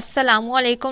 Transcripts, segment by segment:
असलम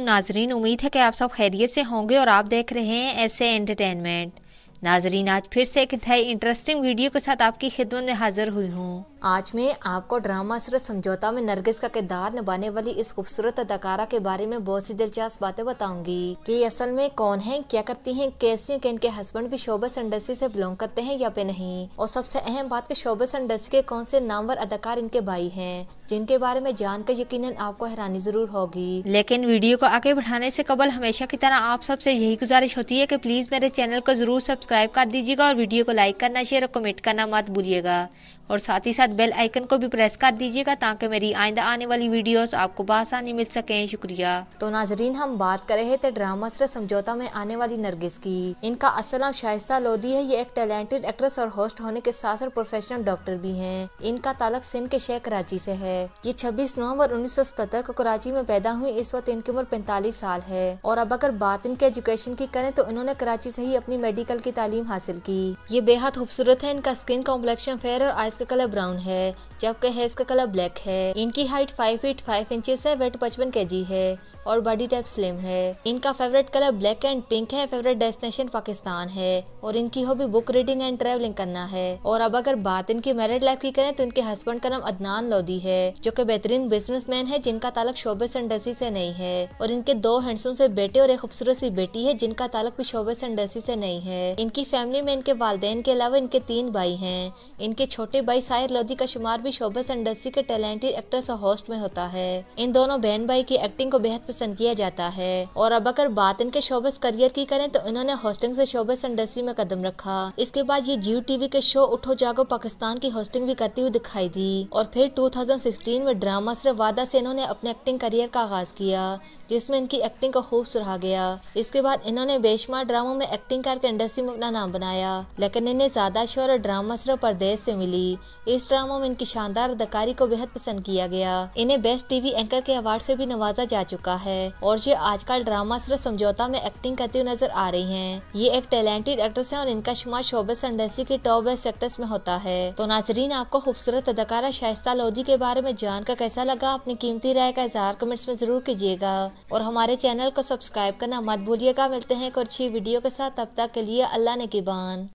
नाजरीन उम्मीद है कि आप सब खैरियत से होंगे और आप देख रहे हैं ऐसे एंटरटेनमेंट नाजरीन आज फिर से एक नए इंटरेस्टिंग वीडियो के साथ आपकी खिदमत में हाजिर हुई हूँ आज मैं आपको ड्रामा सिर्फ समझौता में नरगिस का किरदार निभाने वाली इस खूबसूरत अदाकारा के बारे में बहुत सी दिलचस्प बातें बताऊंगी कि असल में कौन है क्या करती हैं कैसी कि इनके हस्बैंड भी शोबस इंडस्ट्री से बिलोंग करते हैं या पे नहीं और सबसे अहम बात की शोबस इंडस्ट्री के कौन से नामवर अदाकार इनके भाई है जिनके बारे में जानकर यकीन आपको हैरानी जरूर होगी लेकिन वीडियो को आगे बढ़ाने ऐसी कबल हमेशा की तरह आप सबसे यही गुजारिश होती है की प्लीज मेरे चैनल को जरूर सब्सक्राइब सब्सक्राइब कर दीजिएगा और वीडियो को लाइक करना शेयर और कमेंट करना मत भूलिएगा और साथ ही साथ बेल आइकन को भी प्रेस कर दीजिएगा ताकि मेरी आइंदा आने वाली वीडियोस आपको बसानी मिल सकें शुक्रिया तो नाजरीन हम बात कर रहे थे ड्रामा सर समझौता में आने वाली नरगिस की इनका असल नाम शाइस्ता लोधी है ये एक टैलेंटेड एक्ट्रेस और होस्ट होने के साथ साथ प्रोफेशनल डॉक्टर भी है इनका तालक सिंध के शेख कराची से है ये 26 नवंबर 1977 को कराची में पैदा हुई इस वक्त इनकी उम्र पैंतालीस साल है और अब अगर बात इनके एजुकेशन की करें तो इन्होंने कराची से ही अपनी मेडिकल की तालीम हासिल की ये बेहद खूबसूरत है इनका स्किन कॉम्प्लेक्शन फेयर और आइस का कलर ब्राउन है जबकि हेयर का कलर ब्लैक है इनकी height five feet five inches है वेट पचपन के है और बॉडी टाइप स्लिम है इनका favourite colour black and pink है फेवरेट डेस्टिनेशन पाकिस्तान है और इनकी hobby book reading and travelling करना है और अब अगर बात इनकी मैरिड लाइफ की करें तो इनके हस्बैंड का नाम अदनान लोदी है जो कि बेहतरीन बिजनेसमैन है जिनका तालक शोबे संडसी से नहीं है और इनके दो हैंडसम से बेटे और एक खूबसूरत सी बेटी है जिनका तालक भी शोबे संडसी से नहीं है इनकी फैमिली में इनके वालदेन के अलावा इनके तीन भाई हैं इनके छोटे भाई साहिर लोधी का शुमार भी शोबस इंडस्ट्री के टैलेंटेड एक्ट्रेस और होस्ट में होता है इन दोनों बहन भाई की एक्टिंग को बेहद पसंद किया जाता है और अब अगर बात इनके शोबस करियर की करें तो इन्होंने होस्टिंग से शोबस इंडस्ट्री में कदम रखा इसके बाद ये जियो टीवी के शो उठो जागो पाकिस्तान की होस्टिंग भी करती हुई दिखाई दी और फिर 2016 में ड्रामा सिर्फ वादा से इन्होंने अपने एक्टिंग करियर का आगाज किया जिसमें इनकी एक्टिंग को खूब सुरहा गया इसके बाद इन्होंने बेशमार ड्रामों में एक्टिंग करके इंडस्ट्री में अपना नाम बनाया लेकिन इन्हें ज्यादा और ड्रामा सिर्फ परदेश से मिली इस ड्रामा में इनकी शानदार अदाकारी को बेहद पसंद किया गया इन्हें बेस्ट टीवी एंकर के अवार्ड से भी नवाजा जा चुका है और ये आजकल ड्रामा सिर्फ समझौता में एक्टिंग करती हुई नजर आ रही है ये एक टैलेंटेड एक्ट्रेस है और इनका शुमार शोबे संडेसी के टॉप बेस्ट एक्ट्रेस में होता है तो नाजरीन आपको खूबसूरत अदाकारा शाइस्ता लोधी के बारे में जानकर कैसा लगा अपनी कीमती राय का इजहार कमेंट्स में जरूर कीजिएगा और हमारे चैनल को सब्सक्राइब करना मत भूलिएगा मिलते हैं एक अच्छी वीडियो के साथ तब तक के लिए अल्लाह ने किबान